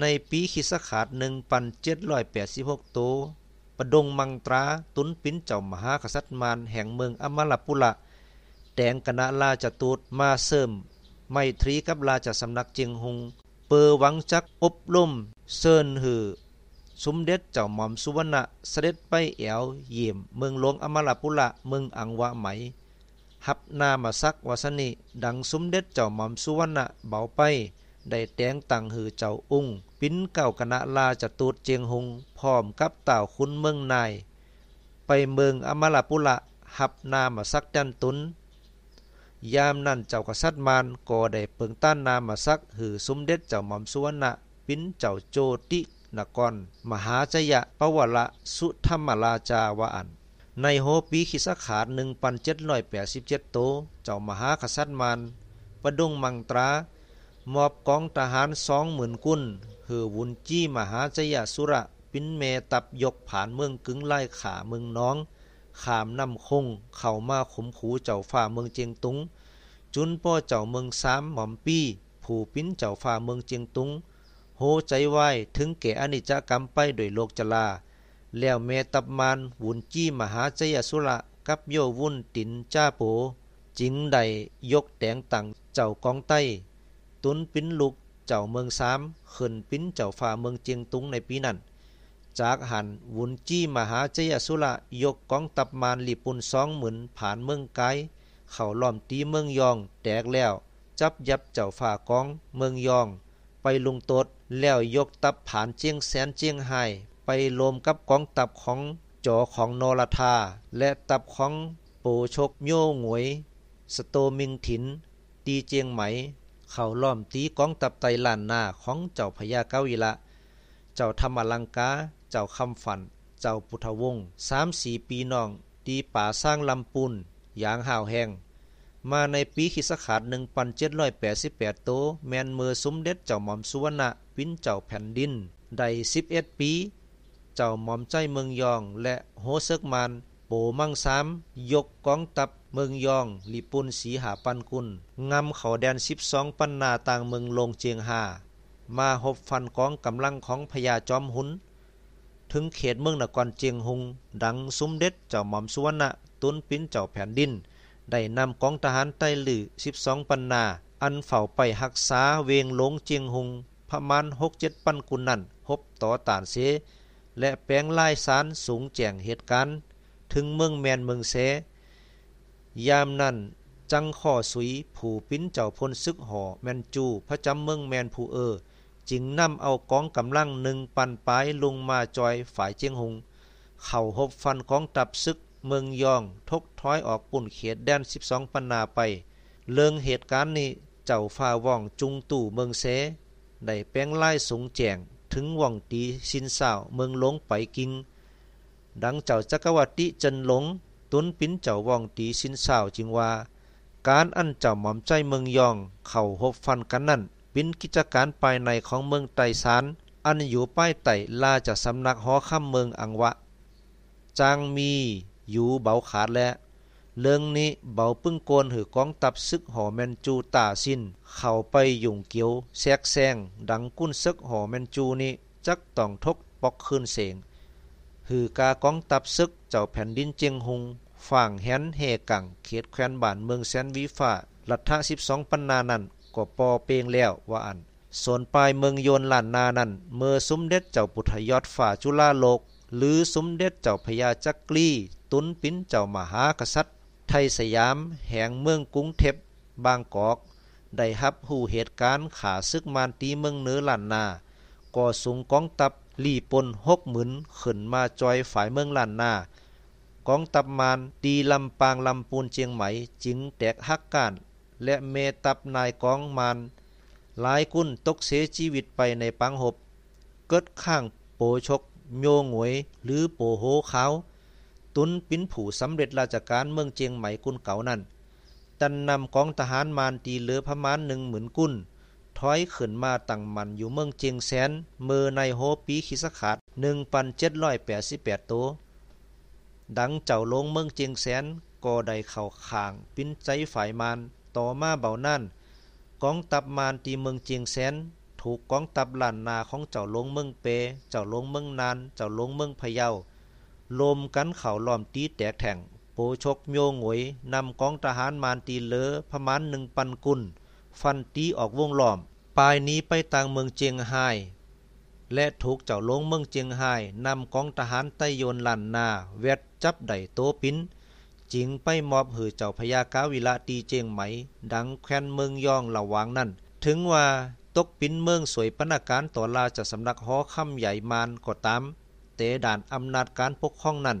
ในปีคิสขาดหนึ่งปันเจ็ดร้อยแปดสิบหกโต ประดงมังตรา ตุนปิ้นเจ้ามหากษัตริย์มานแห่งเมืองอมาลปุระ แต่งคณะราชตูตมาเสริม ไมตรีกับราชสำนักเจียงหง เปอวังจักอบลมเซินหือสมเด็จเจ้าหม่อมสุวรรณะเสด็จไปแอวเยี่ยมเมืองหลวงอมาลปุระเมืองอังวะไหมหับนามาซักวาสนิดังสมเด็จเจ้าหม่อมสุวรรณะ เบาไปได้แต้งตังหือเจ้าอุ้งปิ้นเก่าคณะลาจตูดเจียงหงพร้อมกับเต่าคุณเมืองนาย ไปเมืองอมลปุระหับนามาสักดันตุน ยามนั่นเจ้ากษัตริย์มานก็ได้เปิงต้านนามาสักหือสมเด็จเจ้าหม่อมสุวรรณะปิ้นเจ้าโจตินกร มหาจยะปวละสุธรรมราจาวาอัน ในโฮปีคิสขาดหนึ่งปันเจ็ดร้อยแปดสิบเจ็ดโต เจ้ามหากษัตริย์มานประดงมังตรามอบกองทหารสองหมื่นกุนเฮือวุนจี้มหาจยสุระปินเมตับยกผ่านเมืองกึ้งไล่ขาเมืองน้อง ขามนำคงเข่ามาขมขู่เจ้าฝ่าเมืองเจียงตุงจุนป้อเจ้าเมืองสามหม่อมปี้ผู้ปิ้นเจ้าฝ่าเมืองเจียงตุงโหใจไหวถึงเกอนิจกรรมไปโดยโลกจลาแล้วเมตับมานวุนจี้มหาจยสุระกับโยวุ่นตินจ้าโปจิงใดยกแตงตังเจ้ากองไตุ้นปิ้นลูกเจ้าเมืองสามขึ้นปิ้นเจ้าฝ่าเมืองเจียงตุงในปีนั้น จากหัน วุนจี้มหาเจยสุระยกกองตับมารลีปุนสองหมื่นผ่านเมืองไกเข่าล้อมตีเมืองยอง แตกแล้ว จับยับเจ้าฝ่ากองเมืองยอง ไปลุงตดแล้วยกตับผ่านเจียงแสนเจียงไฮไปรวมกับกองตับของจอของโนรธาและตับของปูชกโยงหงวย สโตมิงถิน ตีเจียงไหมเขาล้อมตีกองตับไตล้านนาของเจ้าพญาเก้าอีละ เจ้าธรรมลังกา เจ้าคำฝัน เจ้าพุทธวงศ์สามสี่ปีน้อง ตีป่าสร้างลำปูน ยางห่าวแหงมาในปีขิสขาดหนึ่งปันเจ็ดร้อยแปดสิบแปดโต แมนเมอสมเด็จเจ้าหม่อมสุวรรณวินเจ้าแผ่นดิน ได้สิบเอ็ดปี เจ้าหม่อมใจเมืองยอง และโฮเซกมันโปมั่งสามยกกองตับเมืองยองลิปุนสีหาปันกุลงำเขาแดนสิบสองปันนาต่างเมืองลงเจียงหามาหบฟันกองกำลังของพญาจอมหุนถึงเขตเมืองนครเจียงหุงดังซุ้มเด็ดเจ้าหม่อมสุวรรณตุนปิ้นเจ้าแผ่นดินได้นำกองทหารไต้หลือสิบสองปันนาอันเฝ้าไปหักษาเวงลงเจียงหุงประมาณหกเจ็ดปันกุลนั่นหบต่อตานเสและแปลงลายสารสูงแจงเหตุการณ์ถึงเมืองแมนเมืองเส ยามนั้นจังข้อสุยผู้ปิ้นเจ้าพลซึกห่อแมนจูพระจำเมืองแมนผู้เออ จึงนำเอากองกำลังหนึ่งปันปลายลงมาจอยฝ่ายเจียงหง เข่าหบฟันของตับซึกเมืองยอง ทกถอยออกปุ่นเขตแดน 12ปันนาไปเลิงเหตุการณ์นี้เจ้าฟาว่องจุงตู่เมืองเสได้แป้งไล่สงแจงถึงว่องตีสินสาวเมืองหลงไปกิงดังเจ้าจักรวรรดิจันหลง ตุนปิ้นเจ้าวองตีสินสาวจึงว่า การอันเจ้าหม่อมใจเมืองยอง เข่าหบฟันกันนั่นเป็นกิจการภายในของเมืองไต้สานอันอยู่ป้ายไต่ลาจะสำนักหอข้ามเมืองอังวะจางมี อยู่เบาขาดและเรื่องนี้เบาปึ้งโกนหือกองตับซึกหอแมนจูตาสินเข้าไปยุ่งเกี่ยวแทรกแซง ดังกุ้นซึกหอแมนจูนี้จักต้องทกปอกคืนเสียงหือกากองตับซึกเจ้าแผ่นดินเจียงหงฝั่งแฮนเฮกังเขตแคว้นบ้านเมืองแสนวีฟ้าลัทธสองปันนานันก็ปอเปงแล้วว่าอันส่วนปลายเมืองโยนลานนานันเมื่อสมเด็จเจ้าปุถยอดฝ่าจุฬาโลก หรือสมเด็จเจ้าพญาจักรี ตุนปิ้นเจ้ามหากษัตริย์ ไทยสยาม แห่งเมืองกรุงเทพ บางกอก ได้รับหูเหตุการณ์ขาซึกมานตีเมืองเหนือลานนาก่อสูงกองตับลีปนหกหมืนขึ้นมาจอยฝ่ายเมืองล้านนากองตับมานดีลำปางลำปูนเชียงใหม่จึงแตกหักการและเมตับนายกองมานหลายกุ้นตกเสียชีวิตไปในปังหบ เกิดข้างโปชก โยงวยหรือโปโหขาวตุนปิ้นผู้สำเร็จราชการเมืองเชียงใหม่กุนเก่านั่นตันนำกองทหารมานตีเหลือพมานหนึ่งหมื่นกุ้นถอยขึ้นมาตั้งมันอยู่เมืองเจียงแสนเมือในโฮปีคิสขาด1,788ตัวดังเจ้าลงเมืองเจียงแสนก็ได้เข่าข่าง ปิ้นใจฝ่ายมานต่อมาเบานั่นกองตับมานตีเมืองเจียงแสน ถูกกองตับหลานนาของเจ้าลงเมืองเปเจ้าลงเมืองนานเจ้าลงเมืองพะเยาลมกันเข่าล้อมตีแตกแถงโปชกโยงหวยนำกองทหารมานตีเลอพมานหนึ่งปันกุลฟันตีออกวงล้อมปลายนี้ไปต่างเมืองเจียงไฮ้และถูกเจ้าลงเมืองเจียงไฮ้นำกองทหารไตโยนลันนาเวดจับได้โตปินจิงไปมอบหือเจ้าพญากาวิละตีเจียงไหม ดังแคว้นเมืองยองละวางนั่น ถึงว่า ตกปินเมืองสวยปนาการต่อลา จะสำนักหอค่ำใหญ่มานก็ตาม เตด่านอำนาจการปกครองนั่น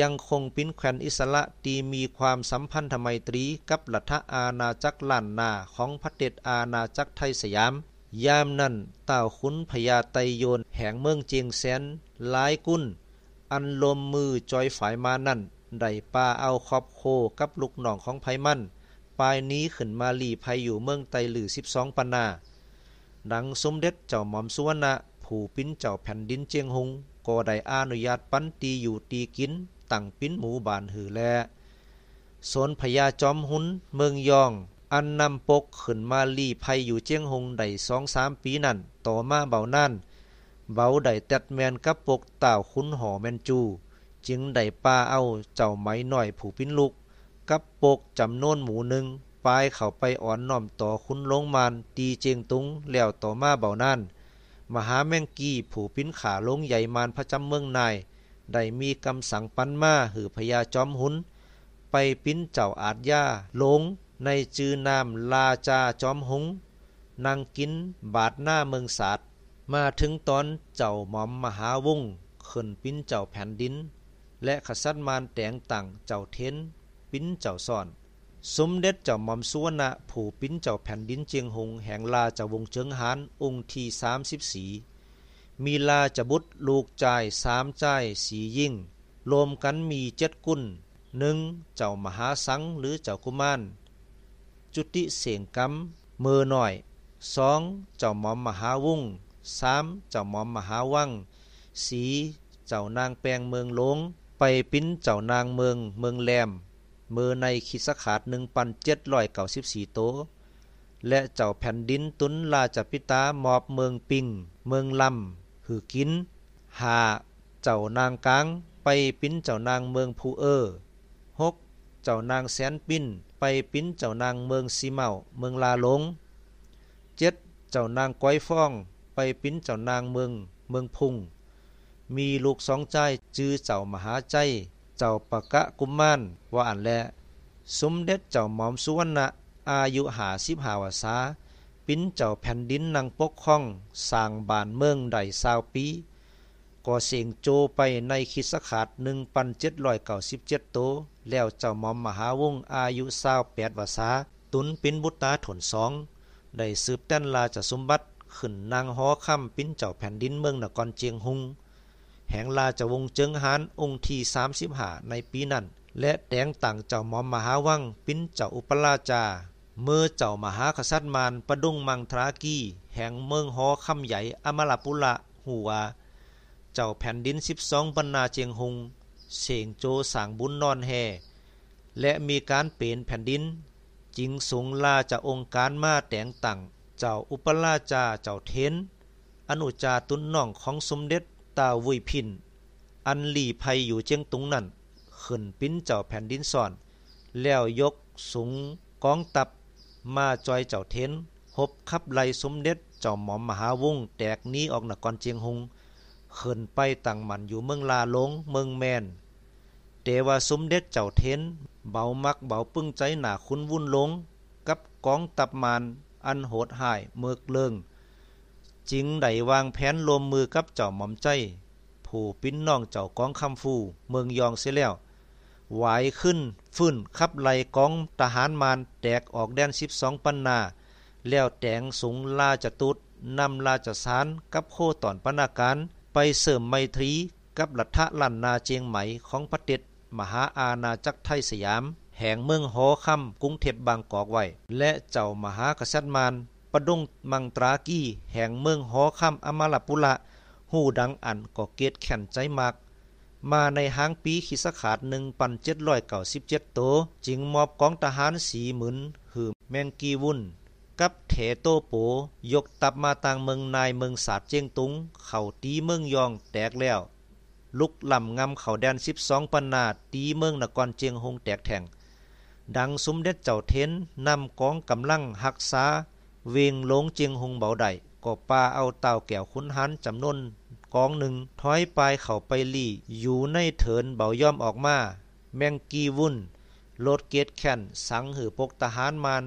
ยังคงปิ้นแควนอิสระตีมีความสัมพันธไมตรีกับลัทธอาณาจักรล้านนาของพระเด็จอาณาจักรไทยสยาม ยามนั้นเต่าขุนพญาไตโยนแห่งเมืองเจียงแสนหลายกุ้น อันลมมือจอยฝ่ายมานั่นได้ปาเอาขอบโคกับลูกหน่องของไพมันปลายนี้ขึ้นมาหลีภัยอยู่เมืองไตหลือสิบองปนนาดังสมเด็จเจ้าหม่อมสุวรรณะผู้ปิ้นเจ้าแผ่นดินเจียงหงก็ได้อนุญาตปั้นตีอยู่ตีกินตั้งปิ้นหมูบานหือแลสนพญาจอมหุน เมืองยอง อันนำปกขึ้นมาลีภัยอยู่เจียงหงได้สองสามปีนั่น ต่อมาเบานั่น เบาได้ตัดแมนกับปกต่าคุ้นห่อแมนจู จึงได้ปลาเอาเจ้าไม้หน่อยผูปิ้นลูกกับปกจำโนวนหมูหนึ่งปลายเข้าไปอ่อนน้อมต่อคุ้นลงมาน ตีเจียงตุง แล้วต่อมาเบานั่น มหาแมงกี้ผูปิ้นขาลงใหญ่มานพระจำเมืองนายได้มีคำสั่งปันมาหือพญาจอมหุน ไปปิ้นเจ้าอาจยาหลงในจือนามลาจาจอมหงนางกินบาดหน้าเมืองศาสตร์ มาถึงตอนเจ้าหม่อมมหาวงขึ้นปิ้นเจ้าแผ่นดิน และขสัตมานแต่งต่างเจ้าเทนปิ้นเจ้าซ่อนสมเด็จเจ้าหม่อมสุวรรณผู้ปิ้นเจ้าแผ่นดินเจียงหงแห่งลาเจ้าวงเจิงหานองค์ที่สามสิบสีมีลาจะบุตรลูกใจสามใจสียิ่ง รวมกันมีเจ็ดกุลหนึ่งเจ้ามหาสังหรือเจ้ากุมาร จุติเสียงกำมือหน่อย สองเจ้าหมอมมหาวุ่งสามเจ้าหมอมมหาวังสีเจ้านางแปลงเมืองหลงไปปิ้นเจ้านางเมืองเมืองแหลม เมือในขีดสขาดหนึ่งปันเจ็ดร้อยเก่าสิบสี่โต และเจ้าแผ่นดินตุนลาจพิตามอบเมืองปิงเมืองลำคือกินหาเจ้านางกังไปปิ้นเจ้านางเมืองภูเออหกเจ้านาง แสน ปิ้น ไปปิ้นเจ้านางเมืองสีเมาเมืองลาลงเจ็ดเจ้านางก้อยฟ้อง ไปปิ้นเจ้านางเมืองเมืองพุงมีลูกสองใจจื้อเจ้ามหาใจ เจ้าปะกะกุมมานว่าอ่านแลสมเด็จเจ้าหมอมสุวรรณะอายุหาสิบหาวสาปิ้นเจ้าแผ่นดินนางปกค้องสร้างบานเมืองใดสาวปีก่อเสียงโจไปในคิดสขาดหนึ่งพันเจ็ดลอยเก่าสิบเจ็ดโต แล้วเจ้ามอมมหาวงอายุสาวแปดวาสา ตุนปิ้นบุตราถนสองได้สืบแต้นลาจะสมบัติขึ้นนางหอคำปิ้นเจ้าแผ่นดินเมืองนครเจียงหุง แห่งลาจะวงเจิงหานองค์ที่สามสิบหาในปีนั้นและแต่งต่างเจ้ามอมมหาวังปิ้นเจ้าอุปราชาเมื่อเจ้ามหาขสัต์มานประดุงมังทรากี แห่งเมืองหอคำใหญ่อมลปุระหัวเจ้าแผ่นดินสิบสองบรรณาเจียงหงเสียงโจสางบุญนอนแห่และมีการเปลี่ยนแผ่นดินจิงสูงลาจากองค์การมา แต่งตั้งเจ้าอุปราชาเจ้าเทนอนุจาตุนน่องของสมเด็จตาวุยพินอันหลีภัยอยู่เจียงตุงนั่นขึ้นปิ้นเจ้าแผ่นดินสอน แล้วยกสูงกองตับมาจอยเจ้าเทนหบขับไล่สมเด็จเจ้าหมอมมหาวงแตกนี้ออกหนักกรเจียงหงเขินไปต่างหมันอยู่เมืองลาลงเมืองแมนเตว่าสมเด็จเจ้าเทนเบามักเบาปึ้งใจหนาคุ้นวุ่นลงกับกองตับมานอันโหดหายเมือกเลิงจิงได้วางแผนรวมมือกับเจ้าหม่อมใจผู้ปิ้นน้องเจ้ากองคำฟูเมืองยองเสียแล้วหวขึ้นฟื้นขับไหลกองทหารมารแตกออกแดนสิบสองปันนาแล้วแตงสงลาจตุดนำลาจสาร กับโคตอนปนาการ ไปเสริมไมตรี กับลัทธลันนาเจียงไหมของพระเด็มหาอาณาจักรไทยสยาม แห่งเมืองหอคำกุ้งเทพบางกอกไว้ และเจ้ามหากษัตริย์มารประดุงมังตรากี้ แห่งเมืองหอคำอมาลปุระหูดังอันก่อเกตแข่นใจมากมาในหางปีขีสขาดหนึ่งปันเจ็ดร้อยเก่าสิบเจ็ดโตจิงมอบกองทหารสีหมืนหืมแมงกีวุ่น กับเถโตโป ยกตับมาต่างเมืองนายเมืองสาดเจียงตุง เข่าตีเมืองยองแตกแล้ว ลุกลำงำเข่าแดนสิบสองปันนาตีเมืองนครเจียงหงแตกแทงดังสมเด็ดเจ้าเทนนำกองกำลังหักษาเวงหลงเจียงหงเบาไดก็ปาเอาเต่าแก้วขุนหันจำนวนองหนึ่งถอยปลายเข่าไปลี่อยู่ในเถินเบาย่อมออกมา แมงกีวุ่นรถเกตแค้นสังหือพกทหารมาน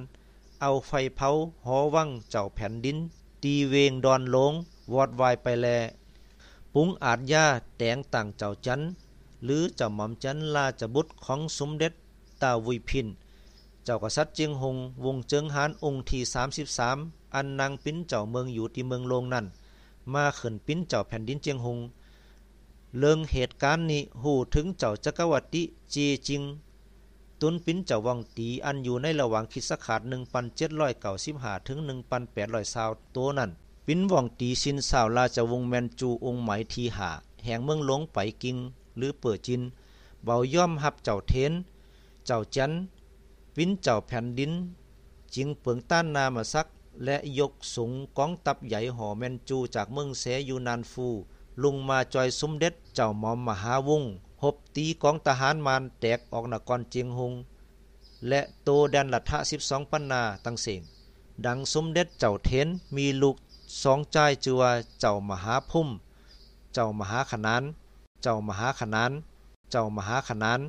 เอาไฟเผาหอวังเจ้าแผ่นดิน ตีเวงดอนลงวอดวายไปแล ปุ้งอาจยาแตงต่างเจ้าจัน หรือเจ้าหม่อมจันลาจบุตรของสมเด็จตาวุยพิน เจ้ากษัตริย์เจียงหง วงเจิงหานองค์ที่ 33 อันนางปิ้นเจ้าเมืองอยู่ที่เมืองลงนั่นมาขข้นปิ้นเจ้าแผ่นดินเจียงหงเลิงเหตุการณ์นี้หูถึงเจ้าจักรวรรดิจีจิง ตุนปิ้นเจ้าวังตีอันอยู่ในระหว่างคิดสขาดหนึ่งพันเจ็ดร้อยเก่าสิบหาถึงหนึ่งพันแปดร้อยสาวตัวนั้น ปิ้นวังตีสินสาวราชวงศ์แมนจูองค์ไหมทีหาแห่งเมืองหลงไปกิงหรือเปิดจิน เบาย่อมหับเจ้าเทน เจ้าจันปิ้นเจ้าแผ่นดิน จิงเปิงต้านนามาซักและยกสูงกองตับใหญ่ห่อแมนจูจากเมืองเสยูนานฟูลุงมาจอยสมเด็จเจ้าหมอมมหาวงหบตีกองทหารมานแตกออกนกรเจียงหงและโตดนลัทะสิบสองปันนาตังเสงดังสมเด็จเจ้าเทนมีลูกสองใจจือว่าเจ้ามหาพุ่ม เจ้ามหาขนาน เจ้ามหาขนาน เจ้ามหาขนาน